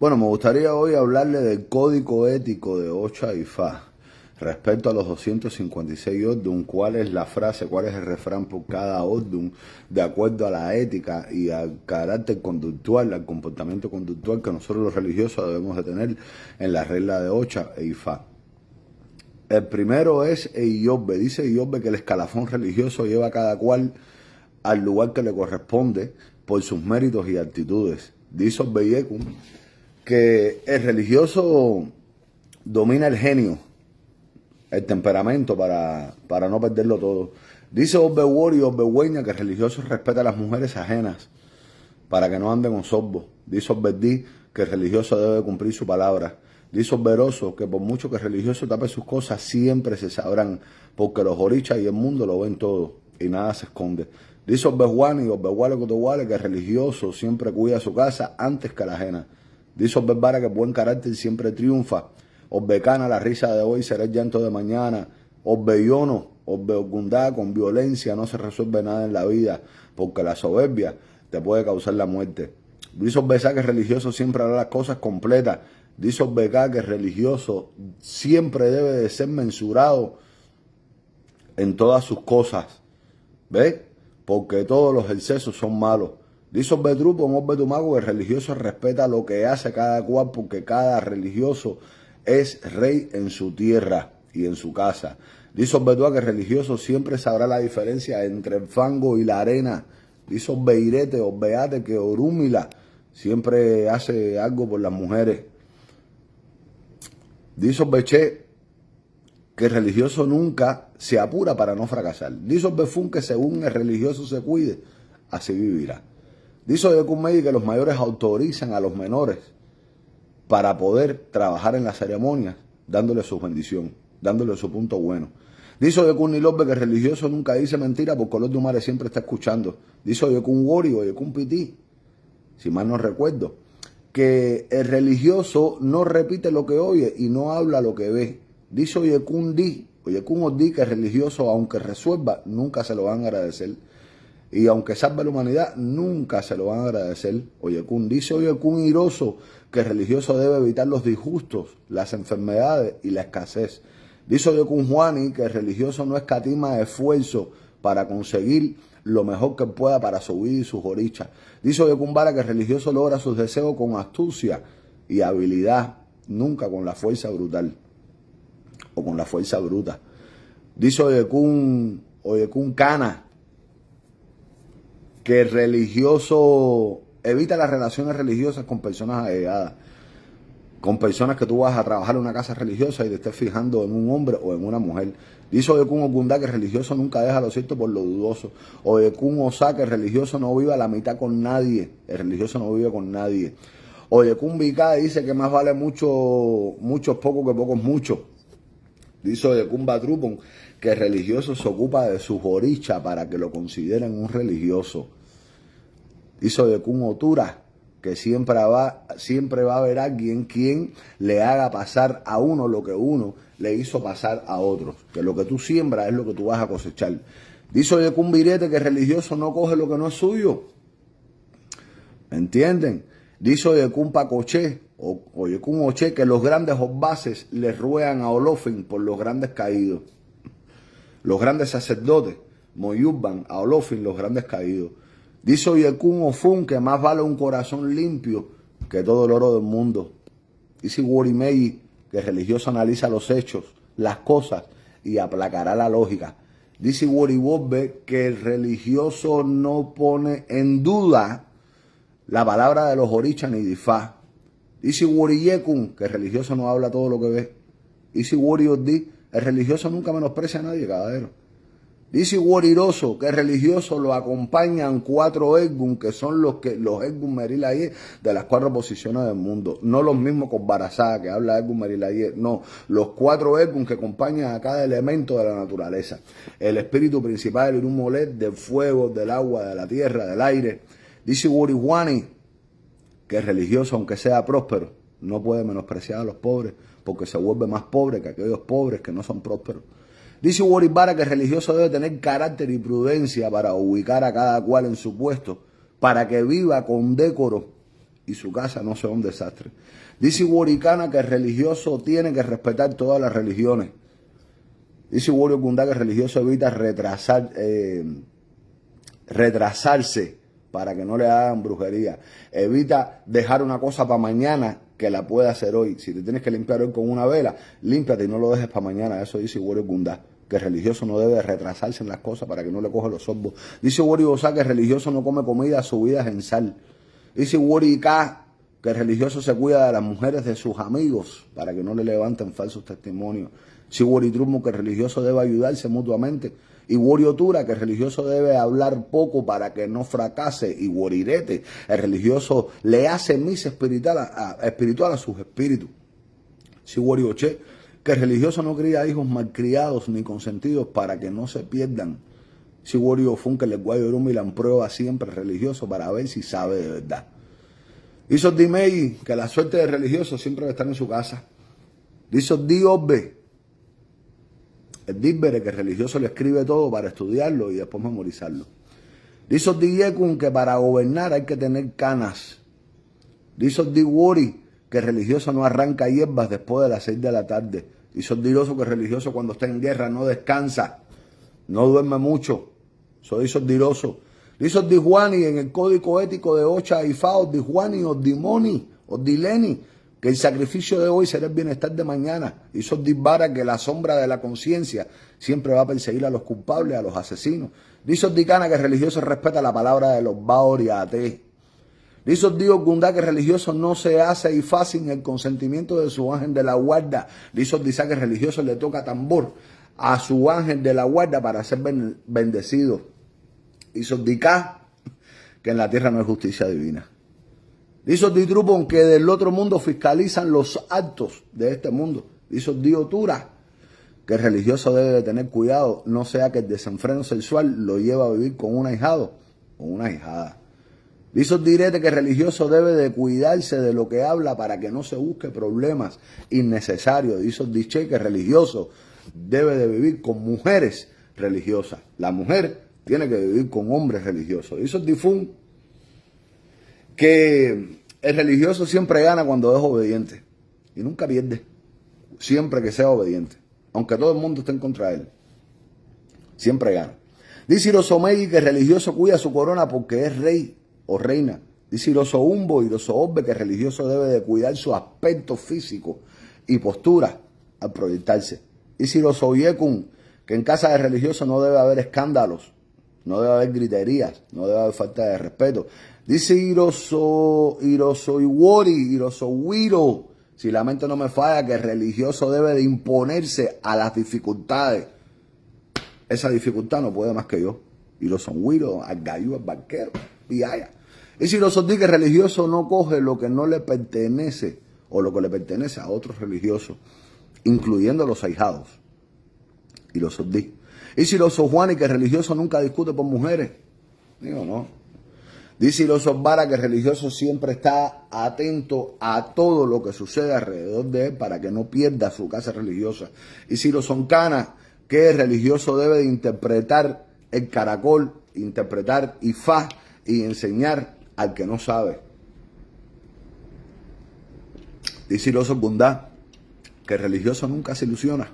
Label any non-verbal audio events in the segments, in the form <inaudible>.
Bueno, me gustaría hoy hablarle del código ético de Ocha y Fa respecto a los 256 ordum, cuál es la frase, cuál es el refrán por cada ordum, de acuerdo a la ética y al carácter conductual, al comportamiento conductual que nosotros los religiosos debemos de tener en la regla de Ocha e Ifá. El primero es Eiobe. Dice Eiobe que el escalafón religioso lleva a cada cual al lugar que le corresponde por sus méritos y actitudes. Dice que el religioso domina el genio, el temperamento para, para no perderlo todo. Dice Orbe y que el religioso respeta a las mujeres ajenas para que no anden con zombo. Dice Obedí que el religioso debe cumplir su palabra. Dice Oberoso que por mucho que el religioso tape sus cosas, siempre se sabrán, porque los orichas y el mundo lo ven todo y nada se esconde. Dice Juani y que el religioso siempre cuida su casa antes que la ajena. Dice que buen carácter siempre triunfa. becana la risa de hoy será el llanto de mañana. os Osbeogundá, con violencia no se resuelve nada en la vida, porque la soberbia te puede causar la muerte. Dice Osbesá que religioso siempre hará las cosas completas. Dice Osbecá que religioso siempre debe de ser mensurado en todas sus cosas. ¿Ves? Porque todos los excesos son malos. Dice Obedrupo tu que el religioso respeta lo que hace cada cual porque cada religioso es rey en su tierra y en su casa. Dice Obetua que el religioso siempre sabrá la diferencia entre el fango y la arena. Dice Beirete, Beate que Orúmila siempre hace algo por las mujeres. Dice Beché que el religioso nunca se apura para no fracasar. Dice Befun que según el religioso se cuide, así vivirá. Dice Oyekumei que los mayores autorizan a los menores para poder trabajar en las ceremonias, dándole su bendición, dándole su punto bueno. Dice y López que el religioso nunca dice mentira porque los Dumare siempre está escuchando. Dice Yekun Wori, Oyekun Piti, si mal no recuerdo, que el religioso no repite lo que oye y no habla lo que ve. Dice Oye Di, Odi que el religioso, aunque resuelva, nunca se lo van a agradecer. Y aunque salve la humanidad, nunca se lo van a agradecer. Oyekun dice Oyekun Iroso que religioso debe evitar los disgustos, las enfermedades y la escasez. Dice Oyekun Juani que religioso no escatima esfuerzo para conseguir lo mejor que pueda para su vida y sus orichas. Dice Oyekun Vara que religioso logra sus deseos con astucia y habilidad, nunca con la fuerza brutal o con la fuerza bruta. Dice Oyekun, Oyekun Cana que el religioso evita las relaciones religiosas con personas eh, allegadas, ah, con personas que tú vas a trabajar en una casa religiosa y te estés fijando en un hombre o en una mujer. Dice Oyekun Okunda que el religioso nunca deja lo cierto por lo dudoso. Oyekun Osa que el religioso no vive a la mitad con nadie. El religioso no vive con nadie. Oyekun Vika dice que más vale mucho, muchos pocos que pocos mucho. Dice Oyekun Batrupon que religioso se ocupa de su joricha para que lo consideren un religioso. Hizo de Kun Otura que siempre va, siempre va a haber alguien quien le haga pasar a uno lo que uno le hizo pasar a otro. Que lo que tú siembras es lo que tú vas a cosechar. Dice de Virete que religioso no coge lo que no es suyo. ¿Entienden? Dice de Pacoché, o un Oche, que los grandes obases le ruedan a Olofen por los grandes caídos los grandes sacerdotes, Moyuban, Aolofin, los grandes caídos. Dice Oyekun Ofun que más vale un corazón limpio que todo el oro del mundo. Dice Worimei que religioso analiza los hechos, las cosas y aplacará la lógica. Dice Wobbe que el religioso no pone en duda la palabra de los orichan y difá. Dice Woriyekun que el religioso no habla todo lo que ve. Dice Woriyodi el religioso nunca menosprecia a nadie, caballero. Dice Guariroso, que el religioso lo acompañan cuatro Ergun, que son los que los Ergun de las cuatro posiciones del mundo. No los mismos con Barazá que habla Ergun Merilaye, no. Los cuatro Ergun que acompañan a cada elemento de la naturaleza. El espíritu principal un Irumolet, del fuego, del agua, de la tierra, del aire. Dice Guorihuani que el religioso, aunque sea próspero, no puede menospreciar a los pobres porque se vuelve más pobre que aquellos pobres que no son prósperos. Dice Waribara que el religioso debe tener carácter y prudencia para ubicar a cada cual en su puesto, para que viva con decoro y su casa no sea un desastre. Dice Waricana que el religioso tiene que respetar todas las religiones. Dice Wario Kundá que el religioso evita retrasar, eh, retrasarse para que no le hagan brujería. Evita dejar una cosa para mañana que la pueda hacer hoy. Si te tienes que limpiar hoy con una vela, límpiate y no lo dejes para mañana. Eso dice Wario Gundá que el religioso no debe retrasarse en las cosas para que no le coja los sorbos. Dice Wori Bosa que religioso no come comida subidas en sal. Dice Wori K que el religioso se cuida de las mujeres de sus amigos para que no le levanten falsos testimonios. Dice Wori Trumo que religioso debe ayudarse mutuamente y Tura, que el religioso debe hablar poco para que no fracase, y Worirete, el religioso le hace misa espiritual a, espiritual a sus espíritus. Si Che, que el religioso no cría hijos malcriados ni consentidos para que no se pierdan. Si Wario Fun, que el lenguaje la prueba siempre religioso para ver si sabe de verdad. Hizo Dimei, que la suerte de religioso siempre va a estar en su casa. Hizo Diosbe, el que religioso le escribe todo para estudiarlo y después memorizarlo. Dice Yekun, que para gobernar hay que tener canas. Dice Diwori que religioso no arranca hierbas después de las seis de la tarde. Dice Diroso que religioso cuando está en guerra no descansa, no duerme mucho. Eso dice Diroso. Dice Juani, en el código ético de Ocha y o Dijuani, o dileni que el sacrificio de hoy será el bienestar de mañana. Y eso que la sombra de la conciencia siempre va a perseguir a los culpables, a los asesinos. Dice Dicana que el religioso respeta la palabra de los Baoriate. y Gundá que el religioso no se hace y fácil el consentimiento de su ángel de la guarda. Dice que religioso le toca tambor a su ángel de la guarda para ser bendecido. Dice que en la tierra no hay justicia divina. Dice Ditrupo que del otro mundo fiscalizan los actos de este mundo. Dice Diotura que el religioso debe de tener cuidado, no sea que el desenfreno sexual lo lleva a vivir con un ahijado con una ahijada. Dice Direte que el religioso debe de cuidarse de lo que habla para que no se busque problemas innecesarios. Dice Diche que el religioso debe de vivir con mujeres religiosas. La mujer tiene que vivir con hombres religiosos. Dice Difun que el religioso siempre gana cuando es obediente. Y nunca pierde. Siempre que sea obediente. Aunque todo el mundo esté en contra de él. Siempre gana. Dice Megui que el religioso cuida su corona porque es rey o reina. Dice Humbo y Obbe que el religioso debe de cuidar su aspecto físico y postura al proyectarse. Dice Yekun que en casa de religioso no debe haber escándalos, no debe haber griterías, no debe haber falta de respeto. Dice Iroso Iwori, Iroso Wiro, si la mente no me falla, que religioso debe de imponerse a las dificultades. Esa dificultad no puede más que yo. Iroso Wiro, al gallo, al y allá. Y si los que religioso no coge lo que no le pertenece o lo que le pertenece a otros religiosos, incluyendo los ahijados. Y los Y si los que religioso nunca discute por mujeres. Digo, no, Dice Iloso Vara que el religioso siempre está atento a todo lo que sucede alrededor de él para que no pierda su casa religiosa. Y si son Cana que el religioso debe de interpretar el caracol, interpretar Ifá y enseñar al que no sabe. Dice son Bundá que el religioso nunca se ilusiona.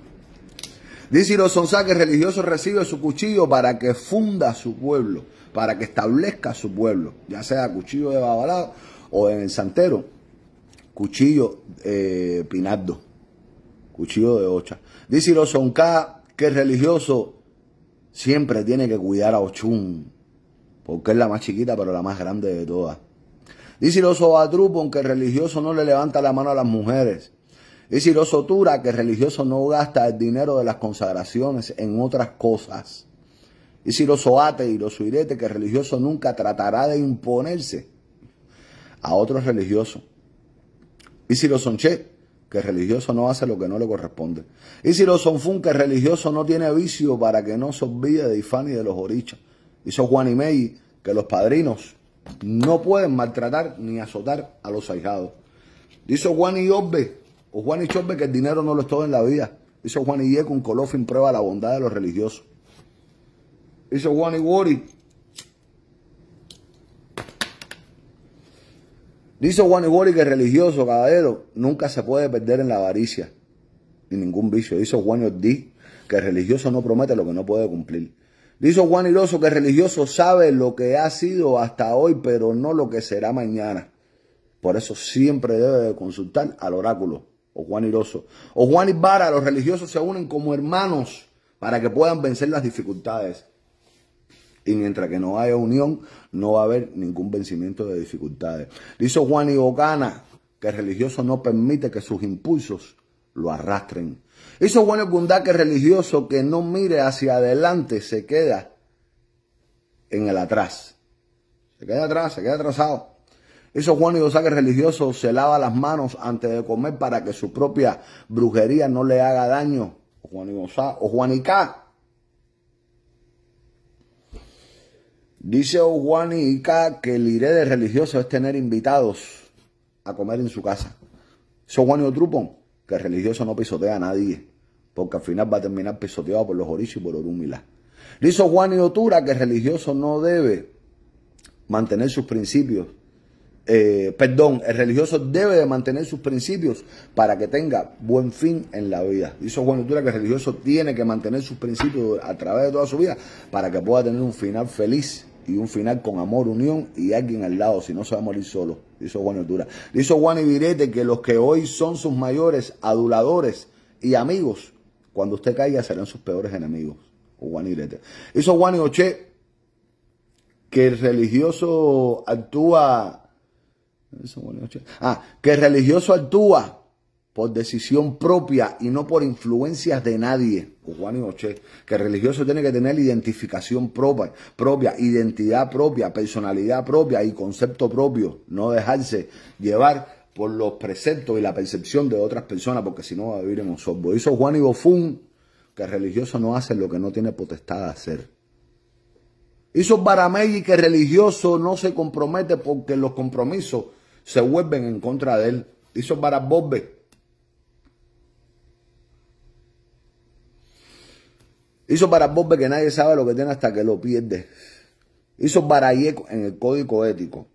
Dice los Sonsá que el religioso recibe su cuchillo para que funda su pueblo para que establezca su pueblo, ya sea cuchillo de Babalá o en el santero, cuchillo eh, pinardo, cuchillo de ocha. Dice los Sonká que el religioso siempre tiene que cuidar a Ochun, porque es la más chiquita pero la más grande de todas. Dice los Obatrupon que el religioso no le levanta la mano a las mujeres. Dice los Otura que el religioso no gasta el dinero de las consagraciones en otras cosas y si los oates y los suiretes, que religioso nunca tratará de imponerse a otros religiosos. Y si los sonché, que religioso no hace lo que no le corresponde. Y si los sonfun, que religioso no tiene vicio para que no se olvide de Ifán y de los orichas. Y si Juan y que los padrinos no pueden maltratar ni azotar a los ahijados. Dice Juan y obe o Juan y que el dinero no lo es todo en la vida. Dice Juan y Ye, con colofin prueba la bondad de los religiosos. It's Dice Juan que religioso, caballero, nunca se puede perder en la avaricia ni ningún vicio. Dice Juan Iordi que religioso no promete lo que no puede cumplir. Dice Juan Iroso que religioso sabe lo que ha sido hasta hoy, pero no lo que será mañana. Por eso siempre debe consultar al oráculo o Juan Iroso. O Juan Ibarra, los religiosos se unen como hermanos para que puedan vencer las dificultades y mientras que no haya unión, no va a haber ningún vencimiento de dificultades. Dice Juan Ibocana que el religioso no permite que sus impulsos lo arrastren. Eso Juan Ibocana que el religioso que no mire hacia adelante se queda en el atrás. Se queda atrás, se queda atrasado. Eso Juan y que el religioso se lava las manos antes de comer para que su propia brujería no le haga daño. Juan y o Juan Dice Ica que el iré de religioso es tener invitados a comer en su casa. Dice Juan y que el religioso no pisotea a nadie, porque al final va a terminar pisoteado por los orichos y por Orúmila. Dice Juan y Otura que el religioso no debe mantener sus principios. Eh, perdón, el religioso debe de mantener sus principios para que tenga buen fin en la vida. Dice Juan Otura que el religioso tiene que mantener sus principios a través de toda su vida para que pueda tener un final feliz y un final con amor, unión y alguien al lado, si no se va a morir solo. Dice Juan Dura. Dice Juan Virete que los que hoy son sus mayores aduladores y amigos, cuando usted caiga serán sus peores enemigos. Juan Ibirete. Dice Juan Oche que el religioso actúa. Ah, que el religioso actúa por decisión propia y no por influencias de nadie. Juan y Oche, que religioso tiene que tener identificación propia, propia, identidad propia, personalidad propia y concepto propio. No dejarse llevar por los preceptos y la percepción de otras personas, porque si no va a vivir en un sorbo. Hizo Juan y Bofun que religioso no hace lo que no tiene potestad de hacer. Hizo Baramey que religioso no se compromete porque los compromisos se vuelven en contra de él. Hizo Barabobbe Hizo para Bobbe que nadie sabe lo que tiene hasta que lo pierde. Hizo Barayeco en el código ético.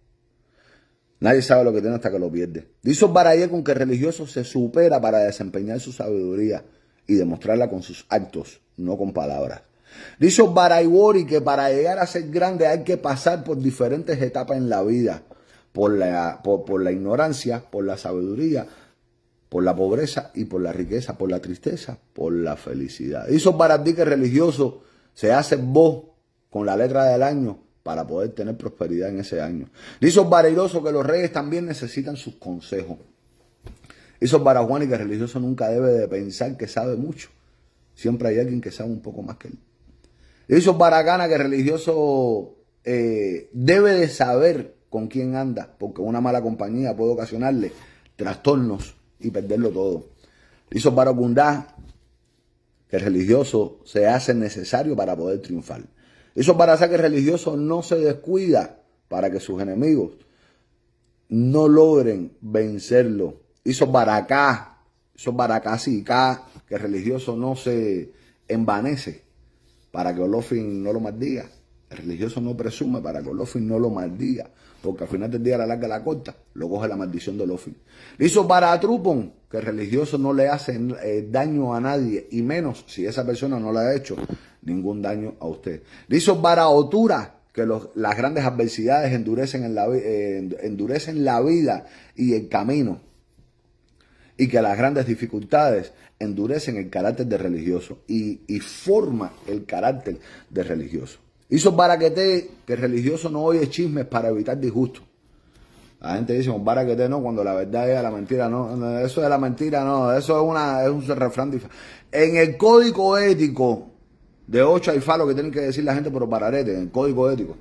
Nadie sabe lo que tiene hasta que lo pierde. Hizo para con que religioso se supera para desempeñar su sabiduría y demostrarla con sus actos, no con palabras. Dice y que para llegar a ser grande hay que pasar por diferentes etapas en la vida, por la, por, por la ignorancia, por la sabiduría, por la pobreza y por la riqueza, por la tristeza, por la felicidad. para ti que religioso se hace vos con la letra del año para poder tener prosperidad en ese año. Dice Barairoso que los reyes también necesitan sus consejos. Esos Barajuani que religioso nunca debe de pensar que sabe mucho. Siempre hay alguien que sabe un poco más que él. para baragana que religioso eh, debe de saber con quién anda, porque una mala compañía puede ocasionarle trastornos y perderlo todo. Hizo Barokundá que religioso se hace necesario para poder triunfar. Hizo para hacer que religioso no se descuida para que sus enemigos no logren vencerlo. Hizo acá, hizo acá, sí, que religioso no se envanece para que Olofin no lo maldiga. El religioso no presume para que Olofin no lo maldiga porque al final del día la larga la corta, lo coge la maldición de Lofi. Le hizo para Trupon, que religioso no le hace eh, daño a nadie, y menos si esa persona no le ha hecho ningún daño a usted. Le hizo para Otura, que las grandes adversidades eh, endurecen, la, vida y el camino, y que las grandes dificultades endurecen el carácter de religioso y, y forma el carácter de religioso. Hizo para que el religioso no oye chismes para evitar disgustos. La gente dice, un te no, cuando la verdad es la mentira, no. Eso es la mentira, no. Eso es, una, un refrán En el código ético de Ocho y Falo, que tienen que decir la gente pero Bararete, en el código ético,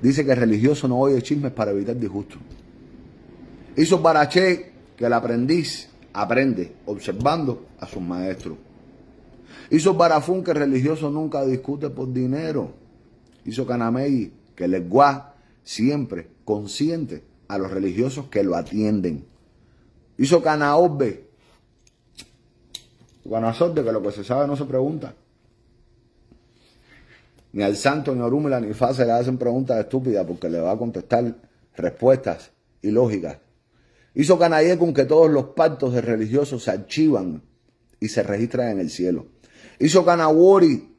dice que religioso no oye chismes para evitar disgustos. Hizo che que el aprendiz aprende observando a sus maestros. Hizo Barafun que religioso nunca discute por dinero. Hizo Canamey que el guá siempre consciente a los religiosos que lo atienden. Hizo Canaobbe, Guanazote que lo que se sabe no se pregunta. Ni al santo, ni a Orúmela, ni se le hacen preguntas estúpidas porque le va a contestar respuestas ilógicas. Hizo Canayé con que todos los pactos de religiosos se archivan y se registran en el cielo. Hizo Kanawori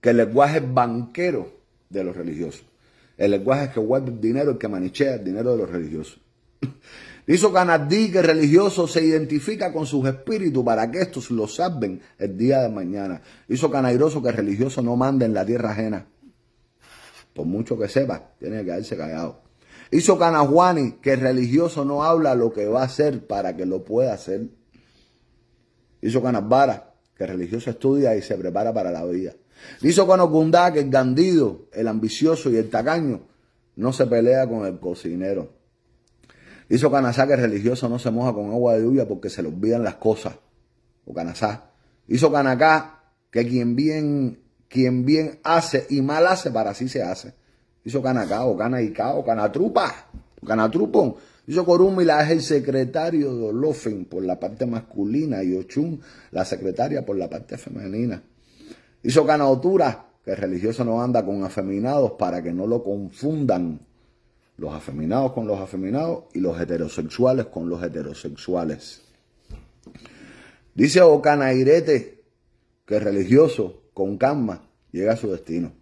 que el lenguaje es banquero de los religiosos. El lenguaje es que guarda el dinero, el que manichea el dinero de los religiosos. <laughs> Hizo Canadí que el religioso se identifica con sus espíritus para que estos lo saben el día de mañana. Hizo Canairoso que el religioso no mande en la tierra ajena. Por mucho que sepa, tiene que haberse callado. Hizo Canajuani que el religioso no habla lo que va a hacer para que lo pueda hacer. Hizo Canabara religioso estudia y se prepara para la vida. Hizo conocundá que el gandido, el ambicioso y el tacaño no se pelea con el cocinero. Hizo kanasa que el religioso no se moja con agua de lluvia porque se le olvidan las cosas. Hizo Hizo que quien bien, quien bien hace y mal hace, para sí se hace. Hizo o o o O canatrupo. Hizo Corúmila es el secretario de Olofen por la parte masculina y Ochun la secretaria por la parte femenina. Hizo Canautura, que el religioso no anda con afeminados para que no lo confundan los afeminados con los afeminados y los heterosexuales con los heterosexuales. Dice Ocanairete que religioso con calma llega a su destino.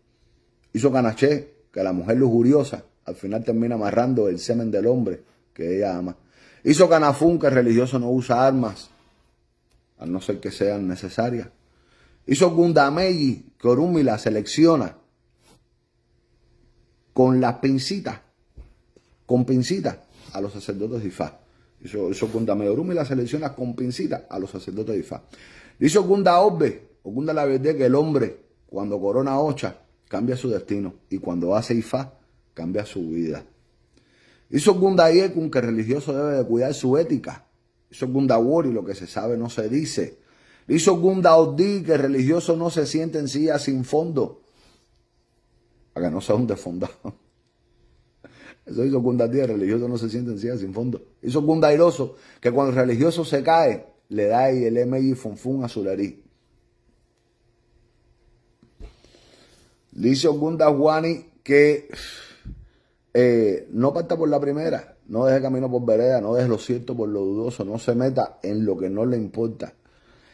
Hizo Canaché que la mujer lujuriosa al final termina amarrando el semen del hombre que ella ama. Hizo Canafun que el religioso no usa armas, a no ser que sean necesarias. Hizo Gundameyi que la selecciona con la pincita, con pincita a los sacerdotes de Ifá. Hizo, hizo Orumi la selecciona con pincita a los sacerdotes Ifá. Hizo Gunda o la que el hombre, cuando corona Ocha, cambia su destino y cuando hace Ifá, cambia su vida. Hizo Yekun que religioso debe de cuidar su ética. Hizo Gundawori, lo que se sabe no se dice. Hizo Oddi que el religioso no se siente en silla sin fondo. Para que no sea un desfondado. <laughs> Eso hizo Oddi, el religioso no se siente en silla sin fondo. Hizo Iroso que cuando el religioso se cae, le da el MI Funfun a su nariz. Le hizo Wani que eh, no parta por la primera, no deje camino por vereda, no deje lo cierto por lo dudoso, no se meta en lo que no le importa.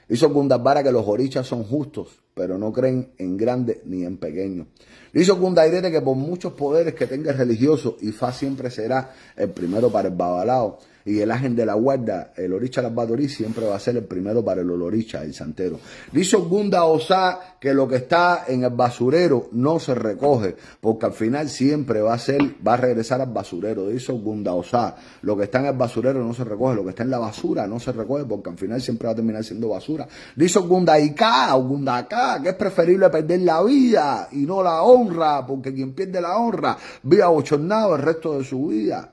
Hizo para que los orichas son justos, pero no creen en grande ni en pequeño. Hizo de que por muchos poderes que tenga el religioso, Fa siempre será el primero para el babalao y el ángel de la guarda, el oricha las siempre va a ser el primero para el oricha el santero. Dice Gunda Osá que lo que está en el basurero no se recoge, porque al final siempre va a ser, va a regresar al basurero. Dice Gunda Osá, lo que está en el basurero no se recoge, lo que está en la basura no se recoge, porque al final siempre va a terminar siendo basura. Dice Gunda Iká, Gunda Acá, que es preferible perder la vida y no la honra, porque quien pierde la honra vive abochornado el resto de su vida.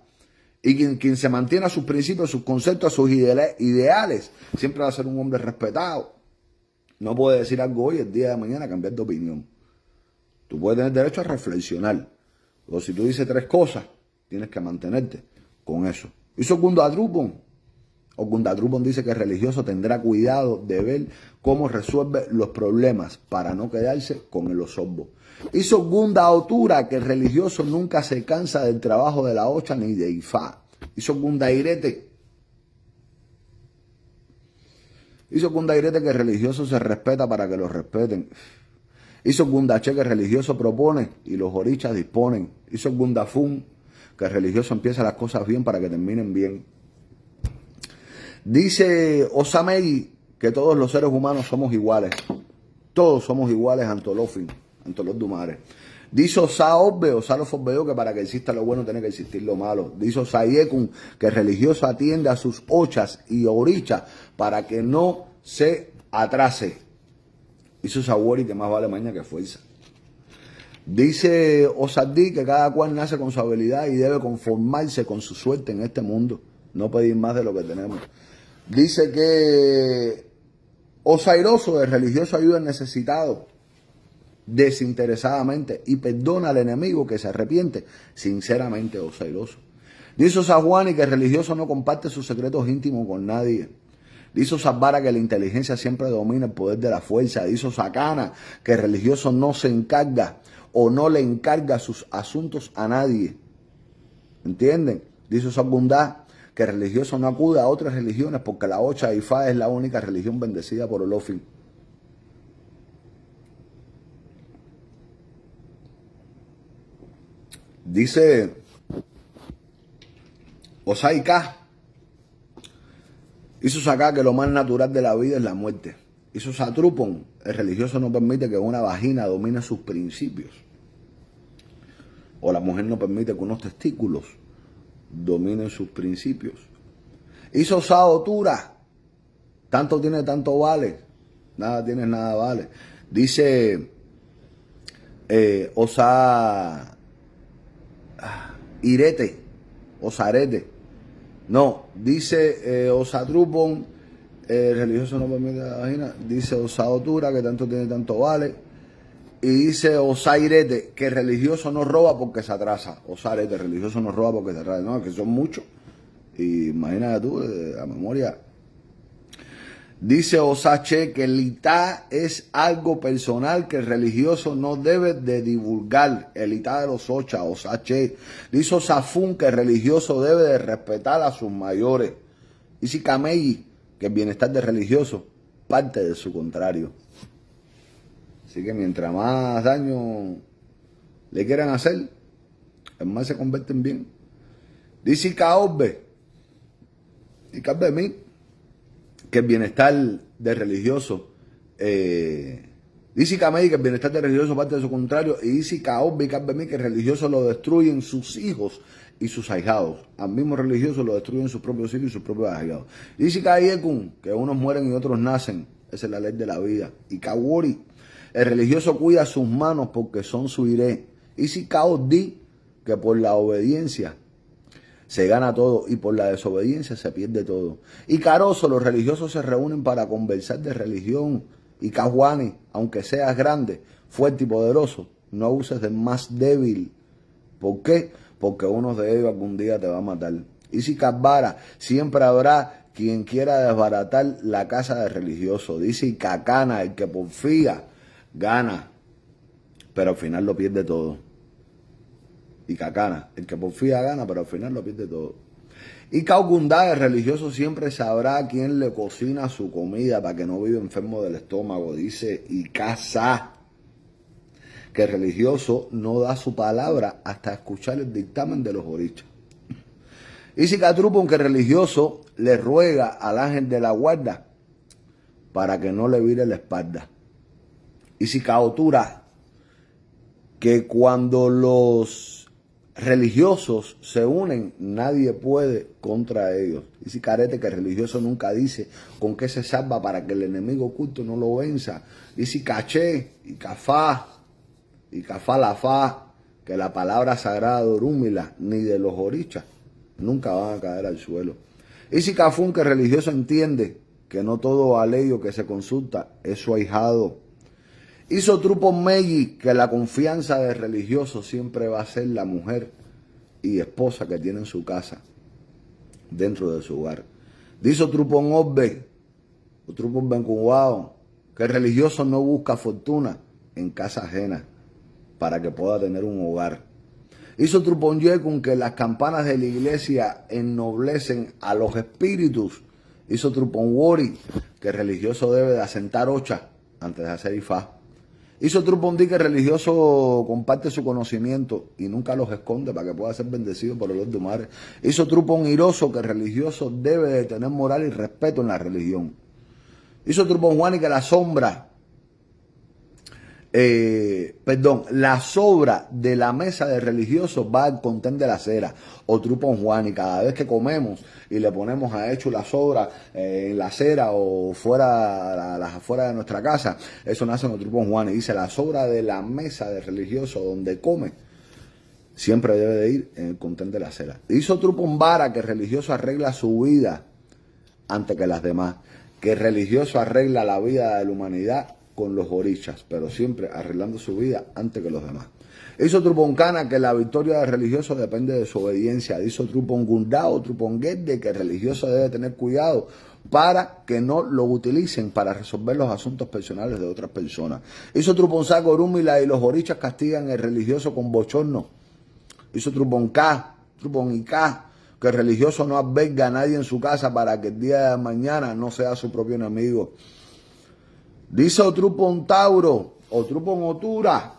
Y quien, se mantiene a sus principios, a sus conceptos, a sus ideales, siempre va a ser un hombre respetado. No puede decir algo hoy, el día de mañana, cambiar de opinión. Tú puedes tener derecho a reflexionar. O si tú dices tres cosas, tienes que mantenerte con eso. Hizo Gundadrupon. O Gundadrupon dice que el religioso tendrá cuidado de ver cómo resuelve los problemas para no quedarse con el osobo. Hizo Gunda Otura, que el religioso nunca se cansa del trabajo de la Ocha ni de Ifá. Hizo Gunda Irete. Hizo Gunda Irete que el religioso se respeta para que lo respeten. Hizo Che que el religioso propone y los orichas disponen. Hizo Fun que el religioso empieza las cosas bien para que terminen bien. Dice Osamei que todos los seres humanos somos iguales. Todos somos iguales, Antolofin en los dumares. Dice que para que exista lo bueno tiene que existir lo malo. Dice sayekun, que el religioso atiende a sus ochas y orichas para que no se atrase. Dice y que más vale maña que fuerza. Dice Osadí que cada cual nace con su habilidad y debe conformarse con su suerte en este mundo. No pedir más de lo que tenemos. Dice que Osairoso, el religioso, ayuda al necesitado desinteresadamente y perdona al enemigo que se arrepiente sinceramente o oh celoso. Dice San que el religioso no comparte sus secretos íntimos con nadie. Dice Sabara que la inteligencia siempre domina el poder de la fuerza. Dice Sacana que el religioso no se encarga o no le encarga sus asuntos a nadie. ¿Entienden? Dice Sabundá que el religioso no acude a otras religiones porque la Ocha Ifá es la única religión bendecida por Olofin. Dice Osaika. Hizo sacar que lo más natural de la vida es la muerte. Hizo Satrupon. El religioso no permite que una vagina domine sus principios. O la mujer no permite que unos testículos dominen sus principios. Hizo Saotura. Tanto tiene, tanto vale. Nada tienes, nada vale. Dice eh, Osa Irete ...osarete... No, dice eh, Osatrupon, eh, religioso no permite la vagina, dice osadotura... que tanto tiene, tanto vale. Y dice Osairete, que religioso no roba porque se atrasa. Osarete, religioso no roba porque se atrasa. No, que son muchos. Y imagínate tú, eh, a la memoria Dice Osache que el Ita es algo personal que el religioso no debe de divulgar. El Ita de los ocha, Osache. Dice Osafun que el religioso debe de respetar a sus mayores. Dice Kameyi que el bienestar de religioso parte de su contrario. Así que mientras más daño le quieran hacer, más se convierten bien. Dice Caobe Y Kaobe que el bienestar de religioso, eh, dice Kamei que el bienestar de religioso parte de su contrario, y dice Kaobi que el religioso lo destruyen sus hijos y sus ahijados. Al mismo religioso lo destruyen sus propios hijos y sus propios ahijados. Dice que unos mueren y otros nacen. Esa es la ley de la vida. Y Kawori, el religioso cuida sus manos porque son su iré. Y si Kaodi, que por la obediencia se gana todo y por la desobediencia se pierde todo. Y caroso, los religiosos se reúnen para conversar de religión. Y Cajuani, aunque seas grande, fuerte y poderoso, no uses de más débil. ¿Por qué? Porque uno de ellos algún día te va a matar. Y si Cabara, siempre habrá quien quiera desbaratar la casa de religioso. Dice Cacana, el que porfía, gana. Pero al final lo pierde todo y Cacana. El que porfía gana, pero al final lo pierde todo. Y Caucundá, el religioso, siempre sabrá quién le cocina su comida para que no vive enfermo del estómago, dice y casa que el religioso no da su palabra hasta escuchar el dictamen de los orichas. Y Cicatrupo, que el religioso le ruega al ángel de la guarda para que no le vire la espalda. Y Cicautura, que cuando los religiosos se unen, nadie puede contra ellos. Y si Carete que religioso nunca dice con qué se salva para que el enemigo oculto no lo venza. Y si Caché y Cafá y Cafá la Fa, que la palabra sagrada de Orúmila ni de los orichas nunca van a caer al suelo. Y si Cafún que religioso entiende que no todo aleyo que se consulta es su ahijado Hizo Trupo Meggi que la confianza de religioso siempre va a ser la mujer y esposa que tiene en su casa, dentro de su hogar. Hizo Trupón Orbe, Trupón Bencuguao, que el religioso no busca fortuna en casa ajena para que pueda tener un hogar. Hizo Trupón Yekun que las campanas de la iglesia ennoblecen a los espíritus. Hizo Trupón Wori que el religioso debe de asentar ocha antes de hacer ifá. Hizo un día que religioso comparte su conocimiento y nunca los esconde para que pueda ser bendecido por el Lord de Mares. Hizo un iroso que religioso debe de tener moral y respeto en la religión. Hizo un Juan y que la sombra eh, perdón, la sobra de la mesa de religioso va al contén de la cera o trupon Juan y cada vez que comemos y le ponemos a hecho la sobra eh, en la cera o fuera las de nuestra casa, eso nace en el Trupo Juan y dice la sobra de la mesa de religioso donde come siempre debe de ir en contén de la cera. Hizo trupon vara que religioso arregla su vida antes que las demás, que religioso arregla la vida de la humanidad con los orichas, pero siempre arreglando su vida antes que los demás. Hizo Truponcana que la victoria del religioso depende de su obediencia. Hizo Trupongundao, de que el religioso debe tener cuidado para que no lo utilicen para resolver los asuntos personales de otras personas. Hizo Truponzá, Gorúmila y los orichas castigan al religioso con bochorno. Hizo Truponcá, Truponicá, que el religioso no adverga a nadie en su casa para que el día de mañana no sea su propio enemigo. Dice un Tauro, en Otura,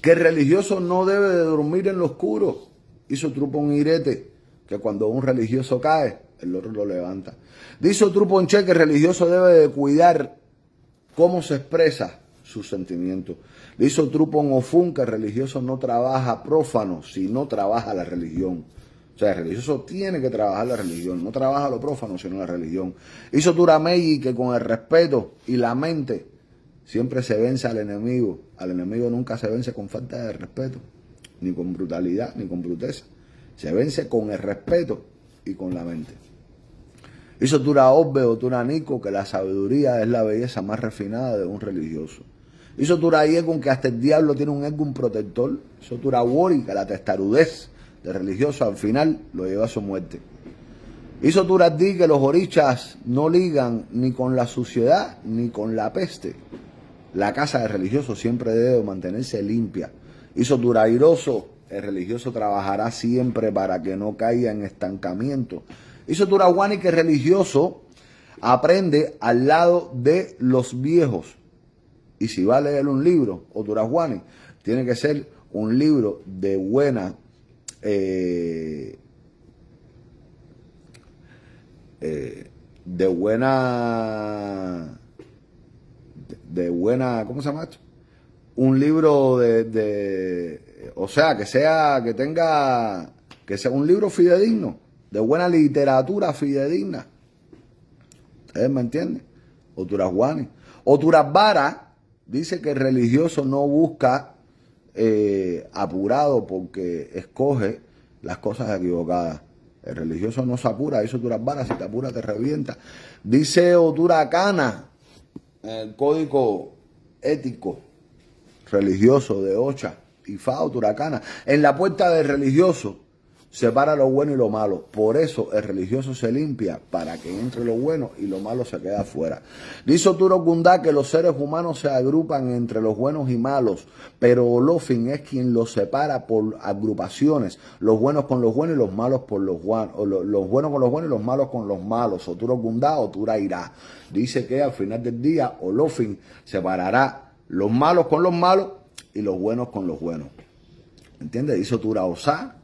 que el religioso no debe de dormir en lo oscuro. Hizo un Irete, que cuando un religioso cae, el otro lo levanta. Dice en Che que religioso debe de cuidar cómo se expresa sus sentimientos. Dice en Ofun que religioso no trabaja prófano, sino trabaja la religión. O sea, el religioso tiene que trabajar la religión, no trabaja lo prófano, sino la religión. Hizo Turamei que con el respeto y la mente siempre se vence al enemigo. Al enemigo nunca se vence con falta de respeto, ni con brutalidad, ni con bruteza. Se vence con el respeto y con la mente. Hizo Turaobbe o Nico, que la sabiduría es la belleza más refinada de un religioso. Hizo y con que hasta el diablo tiene un ego, un protector. Hizo Turawori que la testarudez de religioso, al final lo llevó a su muerte. Hizo Turadí que los orichas no ligan ni con la suciedad ni con la peste. La casa de religioso siempre debe mantenerse limpia. Hizo Turairoso, el religioso trabajará siempre para que no caiga en estancamiento. Hizo Turaguani que el religioso aprende al lado de los viejos. Y si va a leer un libro, o Turaguani, tiene que ser un libro de buena eh, eh, de buena, de, buena, ¿cómo se llama esto? Un libro de, o sea, que sea, que tenga, que sea un libro fidedigno, de buena literatura fidedigna. ¿Ustedes me entienden? O Juanes O Vara dice que el religioso no busca eh, apurado porque escoge las cosas equivocadas. El religioso no se apura, eso dura, si te apura te revienta. Dice Oturacana el eh, código ético religioso de Ocha y Fao Turacana, en la puerta del religioso Separa lo bueno y lo malo. Por eso el religioso se limpia para que entre lo bueno y lo malo se quede afuera. Dice Oturo Kundá que los seres humanos se agrupan entre los buenos y malos, pero Olofin es quien los separa por agrupaciones, los buenos con los buenos y los malos por los buenos, los buenos con los buenos y los malos con los malos. Oturo Gundá Otura Irá. Dice que al final del día Olofin separará los malos con los malos y los buenos con los buenos. ¿Entiendes? Dice Otura Osá,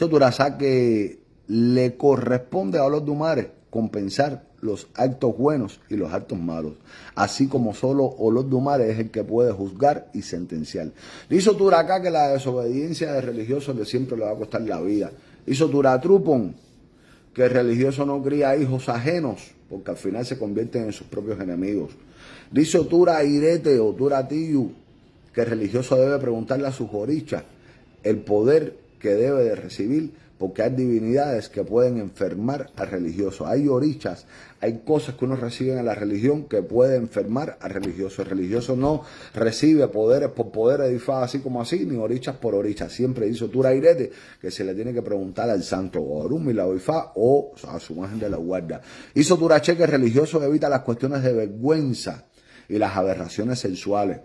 Soturazá que le corresponde a los Dumares compensar los actos buenos y los actos malos, así como solo Olos Dumares es el que puede juzgar y sentenciar. Hizo Turacá que la desobediencia de religiosos le siempre le va a costar la vida. Hizo trupon que el religioso no cría hijos ajenos, porque al final se convierten en sus propios enemigos. Dice Tura Irete o Tura tiu que el religioso debe preguntarle a sus orichas el poder que debe de recibir, porque hay divinidades que pueden enfermar al religioso. Hay orichas, hay cosas que uno recibe en la religión que pueden enfermar al religioso. El religioso no recibe poderes por poderes Ifá, así como así, ni orichas por orichas. Siempre hizo Turairete que se le tiene que preguntar al santo Orum y la oifá o a su imagen de la guarda. Hizo Turache que el religioso evita las cuestiones de vergüenza y las aberraciones sensuales.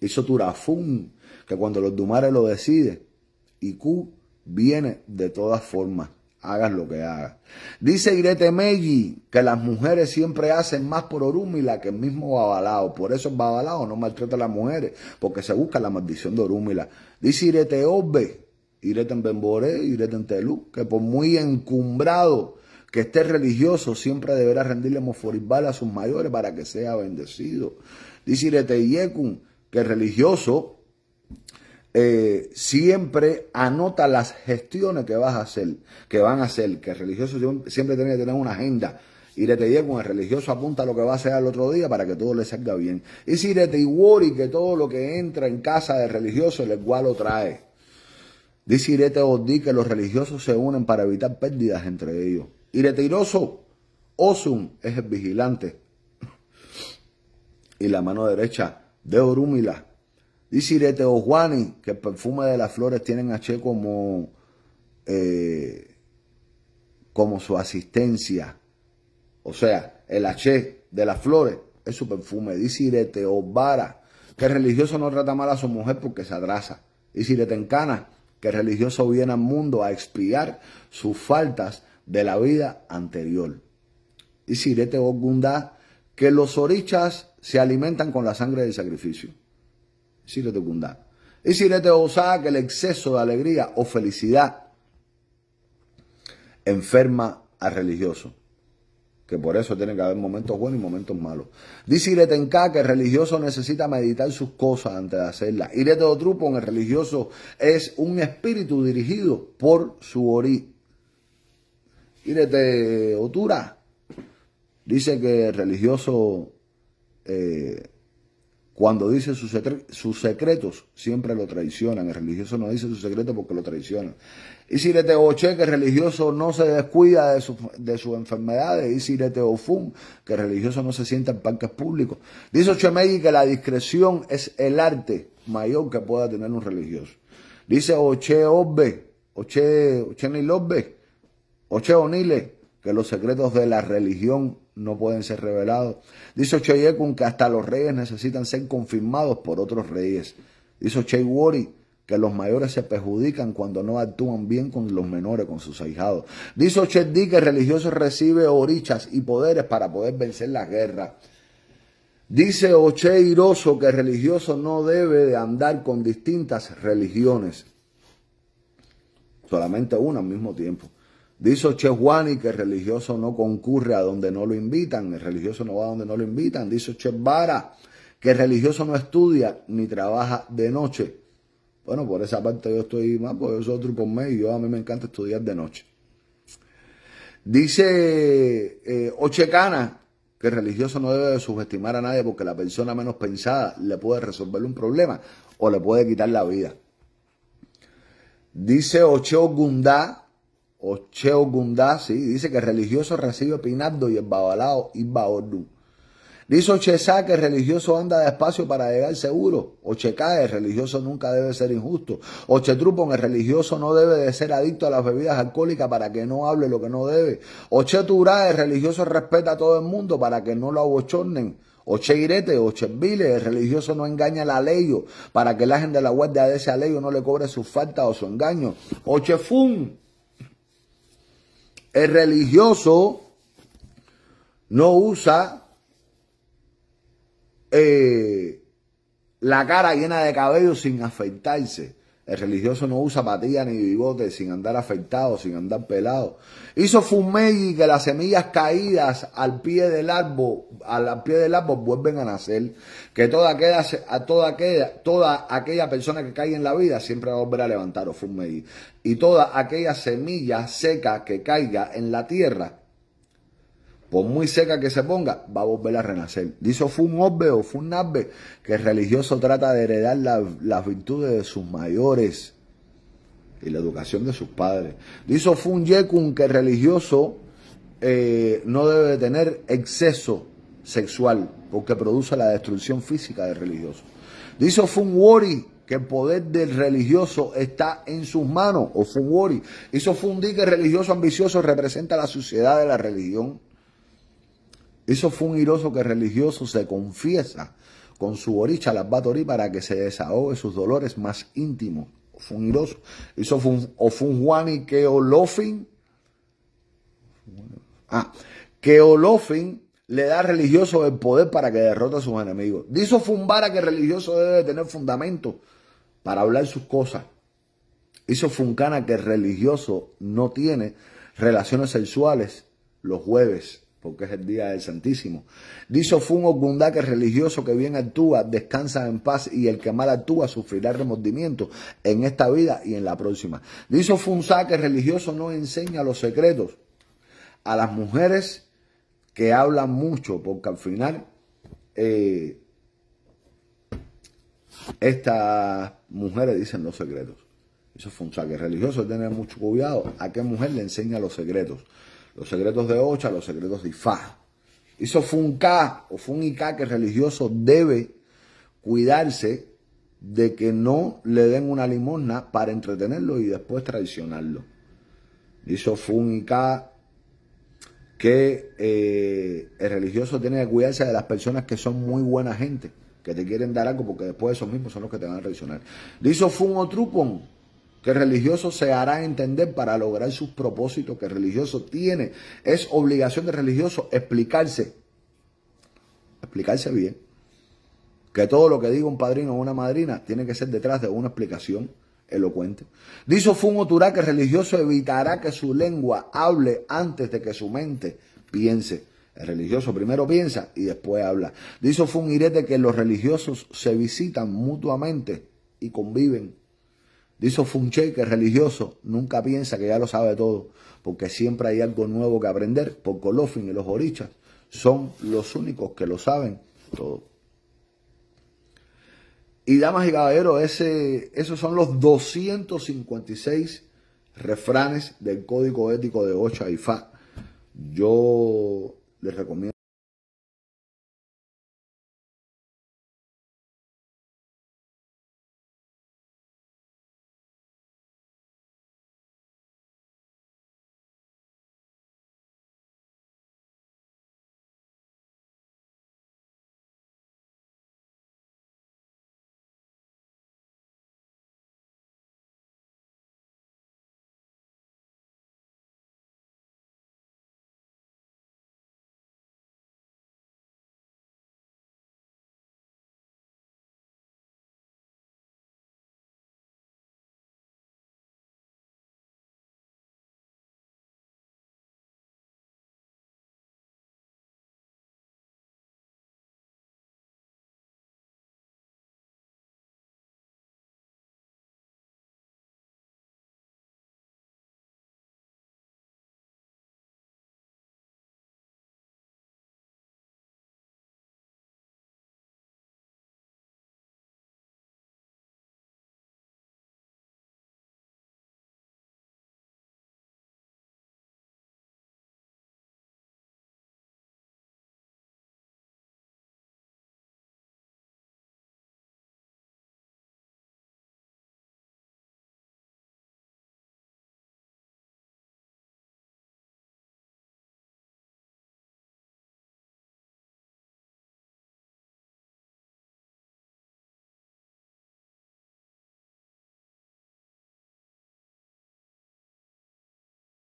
Hizo Turafun que cuando los dumares lo deciden, y Q viene de todas formas, hagas lo que hagas. Dice Irete Meji que las mujeres siempre hacen más por Orúmila que el mismo Babalao. Por eso el Babalao no maltrata a las mujeres, porque se busca la maldición de Orúmila. Dice Irete Orbe, Irete en Irete en Telú, que por muy encumbrado que esté religioso siempre deberá rendirle moforibal a sus mayores para que sea bendecido. Dice Irete Yekun que religioso eh, siempre anota las gestiones que vas a hacer, que van a hacer, que el religioso siempre tiene que tener una agenda. Irete con el religioso apunta lo que va a hacer el otro día para que todo le salga bien. Y si Irete que todo lo que entra en casa del religioso, el cual lo trae. Dice Irete Odí que los religiosos se unen para evitar pérdidas entre ellos. Irete Iroso, Osum es el vigilante. <laughs> Y la mano derecha de Orúmila Dice Irete Juani que el perfume de las flores tienen a como, eh, como su asistencia. O sea, el H de las flores es su perfume. Dice Irete Vara que el religioso no trata mal a su mujer porque se atrasa. Dice Encana que el religioso viene al mundo a expiar sus faltas de la vida anterior. Dice Irete que los orichas se alimentan con la sangre del sacrificio. Y si Y te osa que el exceso de alegría o felicidad enferma al religioso. Que por eso tiene que haber momentos buenos y momentos malos. Dice Irete que el religioso necesita meditar sus cosas antes de hacerlas. Irete que el religioso, es un espíritu dirigido por su orí. Irete Otura dice que el religioso eh, cuando dice sus, secretos, siempre lo traicionan. El religioso no dice sus secretos porque lo traicionan. Y si le teoche, que el religioso no se descuida de, sus enfermedades. Y si le ofun, que el religioso no se sienta en parques públicos. Dice Ochemegui que la discreción es el arte mayor que pueda tener un religioso. Dice Oche obe Oche, Oche Nilobbe, Oche Onile, que los secretos de la religión no pueden ser revelados. Dice Ocheyekun que hasta los reyes necesitan ser confirmados por otros reyes. Dice Ocheyewori que los mayores se perjudican cuando no actúan bien con los menores, con sus ahijados. Dice Di que el religioso recibe orichas y poderes para poder vencer la guerra Dice Oche que el religioso no debe de andar con distintas religiones, solamente una al mismo tiempo. Dice Juani que el religioso no concurre a donde no lo invitan, el religioso no va a donde no lo invitan. Dice Vara que el religioso no estudia ni trabaja de noche. Bueno, por esa parte yo estoy más, porque yo soy otro por medio yo a mí me encanta estudiar de noche. Dice eh, Ochecana que el religioso no debe subestimar a nadie porque la persona menos pensada le puede resolver un problema o le puede quitar la vida. Dice Ocho Gundá Ocheo sí, dice que el religioso recibe pinardo y el babalao y baorú Dice Ochesá que el religioso anda despacio para llegar seguro. Ochecae, el religioso nunca debe ser injusto. trupo el religioso no debe de ser adicto a las bebidas alcohólicas para que no hable lo que no debe. ochetura el religioso respeta a todo el mundo para que no lo abochornen. Ocheirete, Ochevile, el religioso no engaña la ley para que la gente de la guardia de ese ley no le cobre su falta o su engaño. Ochefun, el religioso no usa eh, la cara llena de cabello sin afeitarse. El religioso no usa patía ni bigote sin andar afectado, sin andar pelado. Hizo Fumegi que las semillas caídas al pie del árbol, al pie del árbol vuelven a nacer. Que toda aquella, toda toda aquella persona que cae en la vida siempre va a volver a levantar o Fumegi. Y toda aquella semilla seca que caiga en la tierra por muy seca que se ponga, va a volver a renacer. Dice un Orbe o un que el religioso trata de heredar las virtudes de sus mayores y la educación de sus padres. Dice Fun Yekun que el religioso eh, no debe tener exceso sexual porque produce la destrucción física del religioso. Dice un Wori que el poder del religioso está en sus manos, o Fun Wori. Hizo Di que el religioso ambicioso representa la suciedad de la religión. Hizo fue un que religioso se confiesa con su oricha las batorí para que se desahogue sus dolores más íntimos. Fue un iroso. Hizo o fue un que Olofin. Ah, que Olofin le da religioso el poder para que derrota a sus enemigos. Dizo Fumbara que religioso debe tener fundamento para hablar sus cosas. Hizo Funcana que religioso no tiene relaciones sexuales los jueves que es el día del Santísimo. Dice Fun Ogunda que religioso que bien actúa descansa en paz y el que mal actúa sufrirá remordimiento en esta vida y en la próxima. Dice Funza que religioso no enseña los secretos a las mujeres que hablan mucho, porque al final eh, estas mujeres dicen los secretos. Eso fue un saque religioso, tener mucho cuidado a qué mujer le enseña los secretos los secretos de Ocha, los secretos de Ifá. hizo Funka, o fue que el religioso debe cuidarse de que no le den una limosna para entretenerlo y después traicionarlo. hizo fue que eh, el religioso tiene que cuidarse de las personas que son muy buena gente, que te quieren dar algo porque después esos mismos son los que te van a traicionar. hizo fue un trupon que religioso se hará entender para lograr sus propósitos, que religioso tiene, es obligación del religioso explicarse, explicarse bien, que todo lo que diga un padrino o una madrina tiene que ser detrás de una explicación elocuente. Dice Fung Otura que religioso evitará que su lengua hable antes de que su mente piense. El religioso primero piensa y después habla. Dice Irete, que los religiosos se visitan mutuamente y conviven Dice Funche que es religioso nunca piensa que ya lo sabe todo, porque siempre hay algo nuevo que aprender, por Colofin y los orichas son los únicos que lo saben todo. Y damas y caballeros, ese, esos son los 256 refranes del código ético de Ocha y Fa. Yo les recomiendo.